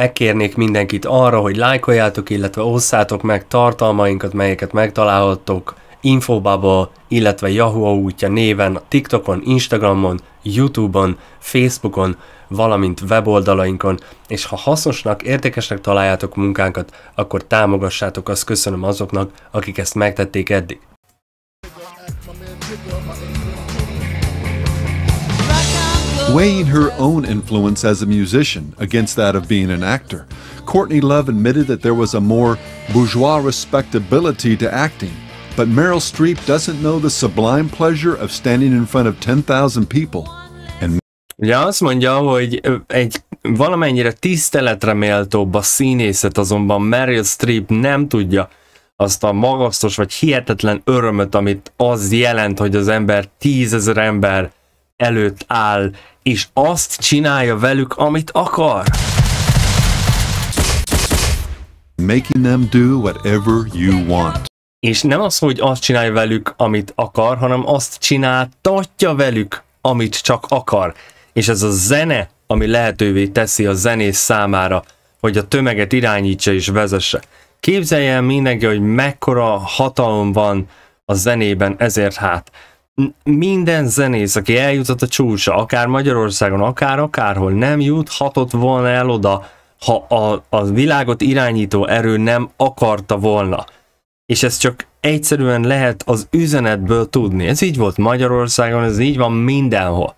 Megkérnék mindenkit arra, hogy lájkoljátok, illetve osszátok meg tartalmainkat, melyeket megtalálhattok Infobubble, illetve Yahoo útja néven, TikTokon, Instagramon, Youtube-on, Facebookon, valamint weboldalainkon, és ha hasznosnak, értékesnek találjátok munkánkat, akkor támogassátok, azt köszönöm azoknak, akik ezt megtették eddig. weighing her own influence as a musician against that of being an actor. Courtney Love admitted that there was a more bourgeois respectability to acting, but Meryl Streep doesn't know the sublime pleasure of standing in front of 10,000 people. And Ugye azt mondja, hogy egy valamennyire tiszteletre méltóbb a színészet, azonban Meryl Streep nem tudja azt a magasztos vagy hihetetlen örömöt, amit az jelent, hogy az ember tízezer ember előtt áll, és azt csinálja velük, amit akar. Making them do whatever you want. És nem az, hogy azt csinálja velük, amit akar, hanem azt csináltatja velük, amit csak akar. És ez a zene, ami lehetővé teszi a zenész számára, hogy a tömeget irányítsa és vezesse. el mindenki, hogy mekkora hatalom van a zenében, ezért hát minden zenész, aki eljutott a csúcsa, akár Magyarországon, akár akárhol, nem juthatott volna el oda, ha a, a világot irányító erő nem akarta volna. És ez csak egyszerűen lehet az üzenetből tudni. Ez így volt Magyarországon, ez így van mindenhol.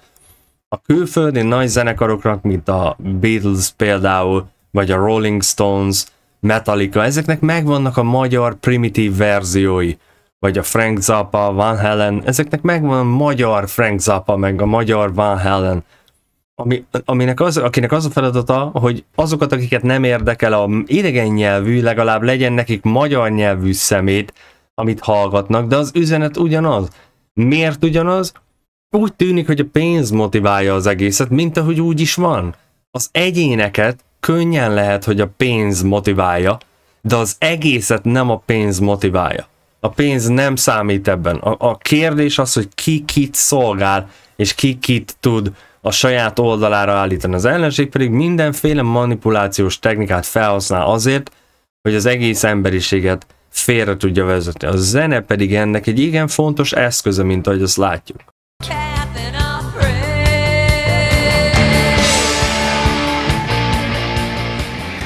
A külföldi nagy zenekaroknak, mint a Beatles például, vagy a Rolling Stones, Metallica, ezeknek megvannak a magyar primitív verziói vagy a Frank Zappa, Van Helen, ezeknek megvan a magyar Frank Zappa, meg a magyar Van Helen, ami, aminek az, akinek az a feladata, hogy azokat, akiket nem érdekel a idegen nyelvű, legalább legyen nekik magyar nyelvű szemét, amit hallgatnak, de az üzenet ugyanaz. Miért ugyanaz? Úgy tűnik, hogy a pénz motiválja az egészet, mint ahogy úgy is van. Az egyéneket könnyen lehet, hogy a pénz motiválja, de az egészet nem a pénz motiválja. A pénz nem számít ebben. A, a kérdés az, hogy ki kit szolgál, és ki kit tud a saját oldalára állítani. Az ellenség pedig mindenféle manipulációs technikát felhasznál azért, hogy az egész emberiséget félre tudja vezetni. A zene pedig ennek egy igen fontos eszköze, mint ahogy azt látjuk.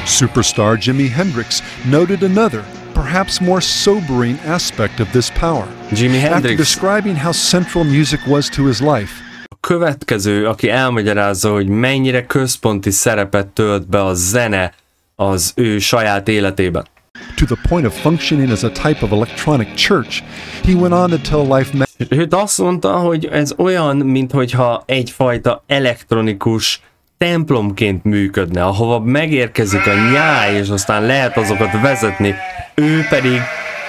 Superstar Jimi Hendrix noted another perhaps more sobering aspect of this power. Jimi Hendrix. After describing how central music was to his life, következő, aki elmagyarázza, hogy mennyire központi szerepet tölt be a zene az ő saját életében. To the point of functioning as a type of electronic church, he went on to tell Life Magazine. Őt azt mondta, hogy ez olyan, mintha egyfajta elektronikus templomként működne, ahova megérkezik a nyáj, és aztán lehet azokat vezetni, ő pedig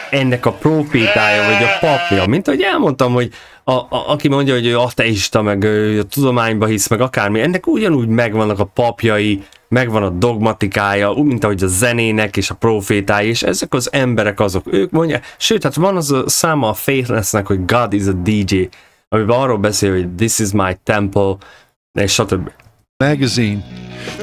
ennek a profitája, vagy a papja, mint ahogy elmondtam, hogy a, a, aki mondja, hogy ő ateista, meg ő a tudományba hisz, meg akármi, ennek ugyanúgy megvannak a papjai, megvan a dogmatikája, úgy, mint ahogy a zenének és a profétái, és ezek az emberek azok, ők mondja. sőt, hát van az a száma a Faithlessnek, hogy God is a DJ, amiben arról beszél, hogy this is my temple, és stb magazine.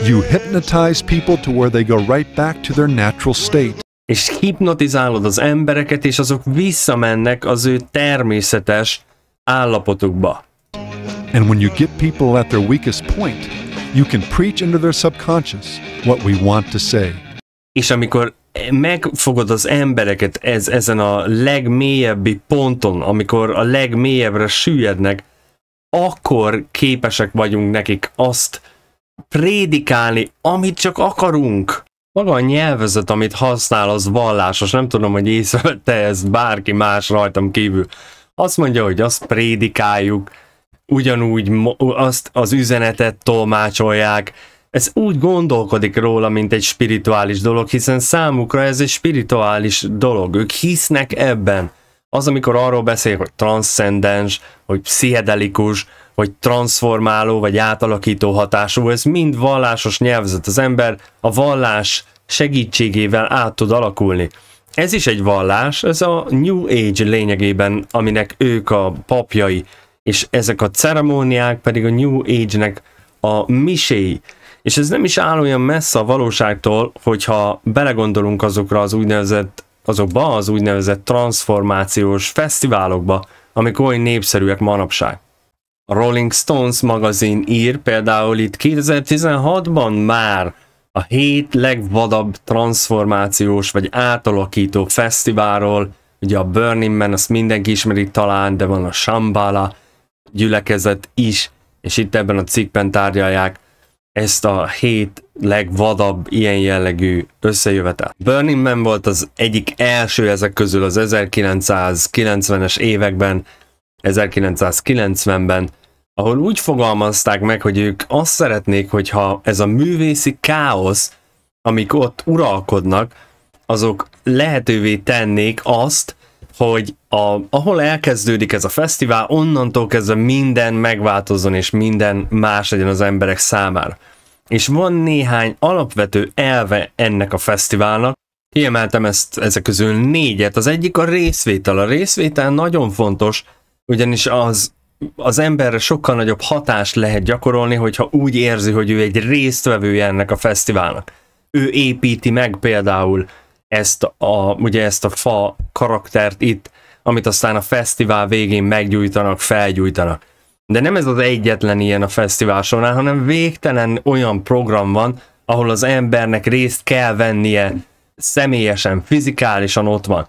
You hypnotize people to where they go right back to their natural state. És hipnotizálod az embereket, és azok visszamennek az ő természetes állapotukba. And when you get people at their weakest point, you can preach into their subconscious what we want to say. És amikor megfogod az embereket ez, ezen a legmélyebbi ponton, amikor a legmélyebbre süllyednek, akkor képesek vagyunk nekik azt prédikálni, amit csak akarunk. Maga a nyelvezet, amit használ, az vallásos. Nem tudom, hogy észrevette ezt bárki más rajtam kívül. Azt mondja, hogy azt prédikáljuk, ugyanúgy azt az üzenetet tolmácsolják. Ez úgy gondolkodik róla, mint egy spirituális dolog, hiszen számukra ez egy spirituális dolog. Ők hisznek ebben. Az, amikor arról beszél, hogy transzcendens, hogy pszichedelikus, hogy transformáló, vagy átalakító hatású, ez mind vallásos nyelvezet. Az ember a vallás segítségével át tud alakulni. Ez is egy vallás, ez a New Age lényegében, aminek ők a papjai, és ezek a ceremóniák pedig a New Age-nek a miséi. És ez nem is áll olyan messze a valóságtól, hogyha belegondolunk azokra az úgynevezett azokba az úgynevezett transformációs fesztiválokba, amik oly népszerűek manapság. A Rolling Stones magazin ír például itt 2016-ban már a hét legvadabb transformációs vagy átalakító fesztiválról, ugye a Burning Man, azt mindenki ismeri talán, de van a Shambhala gyülekezet is, és itt ebben a cikkben tárgyalják ezt a hét legvadabb ilyen jellegű összejövetel. Burning Man volt az egyik első ezek közül az 1990-es években, 1990-ben, ahol úgy fogalmazták meg, hogy ők azt szeretnék, hogyha ez a művészi káosz, amik ott uralkodnak, azok lehetővé tennék azt, hogy a, ahol elkezdődik ez a fesztivál, onnantól kezdve minden megváltozzon, és minden más legyen az emberek számára. És van néhány alapvető elve ennek a fesztiválnak, Kiemeltem ezt, ezek közül négyet. Az egyik a részvétel. A részvétel nagyon fontos, ugyanis az az emberre sokkal nagyobb hatást lehet gyakorolni, hogyha úgy érzi, hogy ő egy résztvevője ennek a fesztiválnak. Ő építi meg például ezt a, ugye ezt a fa karaktert itt, amit aztán a fesztivál végén meggyújtanak, felgyújtanak. De nem ez az egyetlen ilyen a fesztivál során, hanem végtelen olyan program van, ahol az embernek részt kell vennie, személyesen, fizikálisan ott van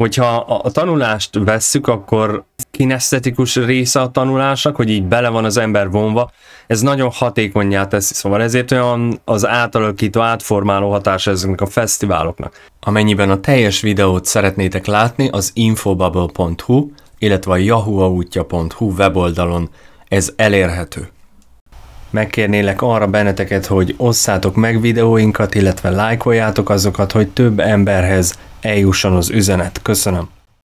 hogyha a tanulást vesszük, akkor kinesztetikus része a tanulásnak, hogy így bele van az ember vonva, ez nagyon hatékonyá teszi, szóval ezért olyan az átalakító, átformáló hatása ezeknek a fesztiváloknak. Amennyiben a teljes videót szeretnétek látni, az infobubble.hu, illetve a yahooautja.hu weboldalon ez elérhető. Megkérnélek arra benneteket, hogy osszátok meg videóinkat, illetve lájkoljátok azokat, hogy több emberhez eljusson az üzenet. Köszönöm.